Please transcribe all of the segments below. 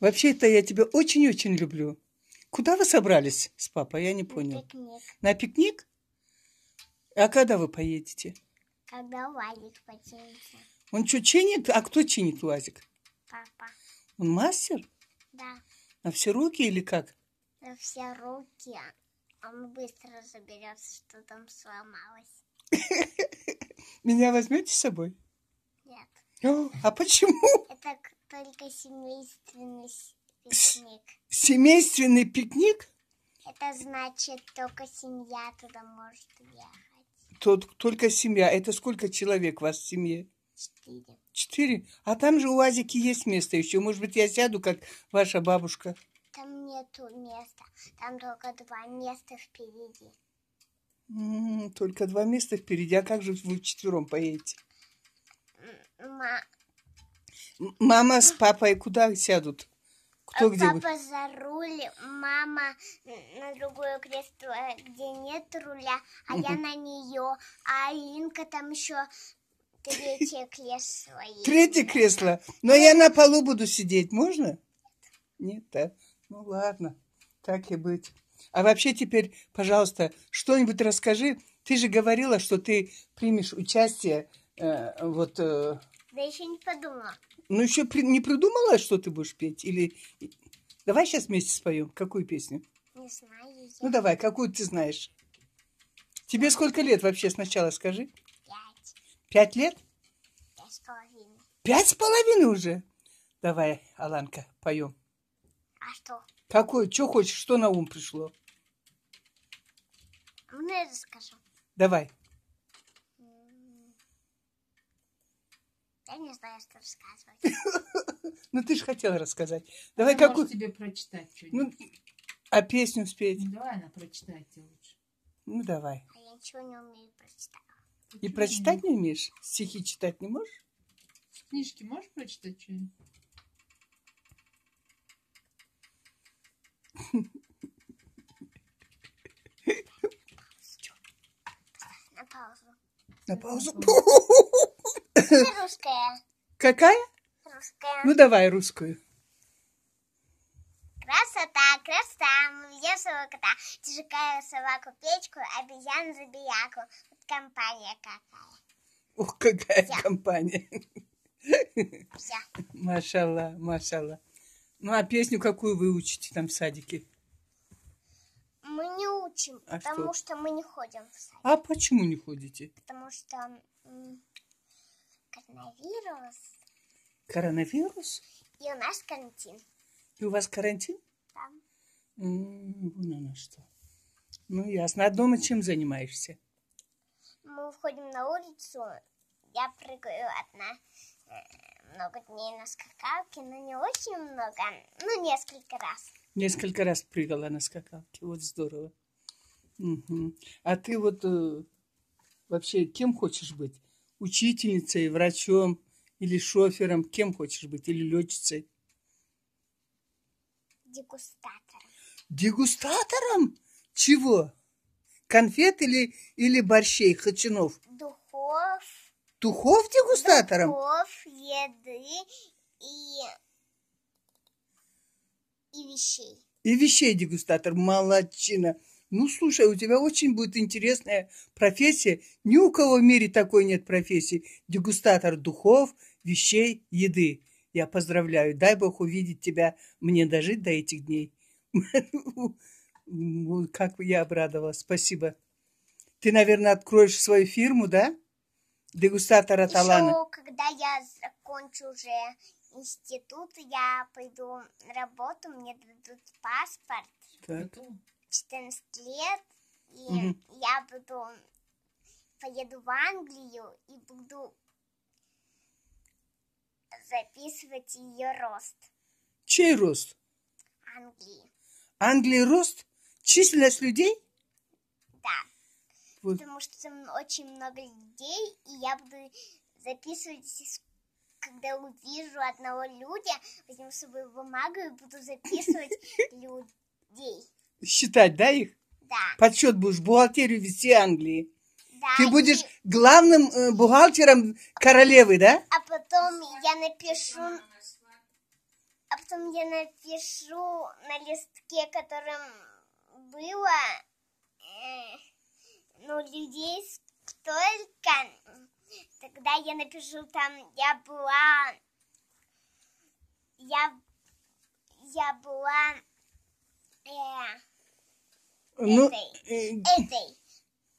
Вообще-то я тебя очень-очень люблю. Куда вы собрались с папой? Я не понял. На пикник. На пикник? А когда вы поедете? Когда Вадик починится. Он что, чинит? А кто чинит УАЗик? Папа. Он мастер? Да. На все руки или как? На все руки. Он быстро заберется, что там сломалось. Меня возьмете с собой? Нет. а, а почему? только семейственный пикник. С семейственный пикник? Это значит, только семья туда может ехать. Тут только семья. Это сколько человек у вас в семье? Четыре. Четыре? А там же у Азики есть место еще. Может быть, я сяду, как ваша бабушка? Там нету места. Там только два места впереди. М м-м, -м, только два места впереди. А как же вы вчетвером поедете? М Мама с папой куда сядут? Кто э, где Папа будет? за руль, мама на другое кресло, где нет руля, а угу. я на нее, а Алинка там еще третье кресло. Третье кресло? Но я на полу буду сидеть, можно? Нет, да? Ну ладно, так и быть. А вообще теперь, пожалуйста, что-нибудь расскажи. Ты же говорила, что ты примешь участие э, вот э, да я еще не подумала. Ну, еще при... не придумала, что ты будешь петь? Или... Давай сейчас вместе споем. Какую песню? Не знаю. Я. Ну, давай, какую ты знаешь? Тебе сколько лет вообще сначала, скажи? Пять. Пять лет? Пять с половиной. Пять с половиной уже? Давай, Аланка, поем. А что? Какой? Что хочешь? Что на ум пришло? Мне ну, я расскажу. Давай. Я не знаю, что рассказывать. Ну, ты же хотела рассказать. Давай какую... тебе прочитать что-нибудь. Ну, а песню спеть? Ну, давай она прочитает тебе лучше. Ну, давай. А я ничего не умею прочитать. И прочитать не умеешь? Стихи читать не можешь? Книжки можешь прочитать что-нибудь? На паузу. На паузу. Русская. Какая? Русская. Ну давай русскую. Красота, красота, весело кота, тяжелая собаку печку, обезьян забияку. Вот компания какая. Ух, какая Все. компания. Все. Машала. машалла. Ну, а песню какую вы учите там в садике? Мы не учим, а потому что? что мы не ходим в садик. А почему не ходите? Потому что коронавирус. Коронавирус? И у нас карантин. И у вас карантин? Да. М-м, вон оно что. Ну, ясно. А дома чем занимаешься? Мы выходим на улицу. Я прыгаю одна э, много дней на скакалке, но не очень много, ну, несколько раз. Несколько раз прыгала на скакалке, вот здорово. Угу. А ты вот э, вообще кем хочешь быть? учительницей, врачом или шофером, кем хочешь быть, или летчицей? Дегустатором. Дегустатором? Чего? Конфет или, или борщей, хачинов? Духов. Духов дегустатором? Духов, еды и, и вещей. И вещей дегустатор, молодчина ну, слушай, у тебя очень будет интересная профессия. Ни у кого в мире такой нет профессии. Дегустатор духов, вещей, еды. Я поздравляю. Дай Бог увидеть тебя. Мне дожить до этих дней. Ну, как я обрадовалась. Спасибо. Ты, наверное, откроешь свою фирму, да? Дегустатор Аталана. Еще, когда я закончу уже институт, я пойду на работу, мне дадут паспорт. Так. 14 лет, и угу. я буду поеду в Англию и буду записывать ее рост. Чей рост? Англии. Англии рост? Численность людей? Да. Вот. Потому что там очень много людей, и я буду записывать, когда увижу одного людя, возьму с собой бумагу и буду записывать людей считать, да, их? Да. Подсчет будешь, бухгалтерию вести Англии. Да. Ты будешь главным э, бухгалтером королевы, да? А потом я напишу... А потом я напишу на листке, которым было э, ну, людей столько. Тогда я напишу там, я была... Я, я была ну, этой, э, этой,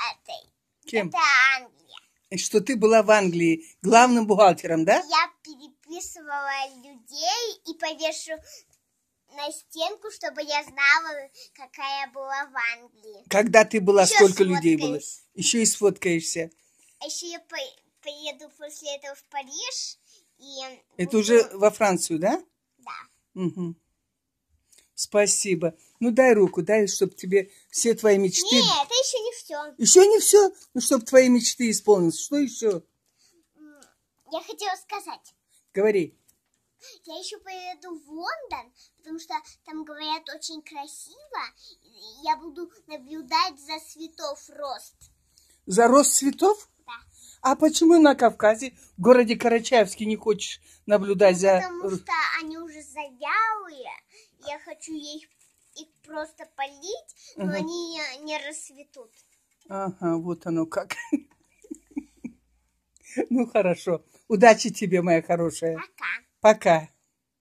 этой. Кем? Это Англия. Что ты была в Англии главным бухгалтером, да? Я переписывала людей и повешу на стенку, чтобы я знала, какая была в Англии. Когда ты была, Еще сколько сфоткаюсь. людей было? Еще и сфоткаешься. А Еще я поеду после этого в Париж. И Это буду... уже во Францию, да? Да. Угу. Спасибо. Ну дай руку, дай, чтобы тебе все твои мечты... Нет, это еще не все. Еще не все? Ну, чтобы твои мечты исполнились. Что еще? Я хотела сказать. Говори. Я еще поеду в Лондон, потому что там говорят очень красиво. Я буду наблюдать за цветов рост. За рост цветов? Да. А почему на Кавказе, в городе Карачаевске, не хочешь наблюдать за... Потому что они уже завялые. Я хочу их просто полить, но ага. они не расцветут. Ага, вот оно как. Ну, хорошо. Удачи тебе, моя хорошая. Пока. Пока.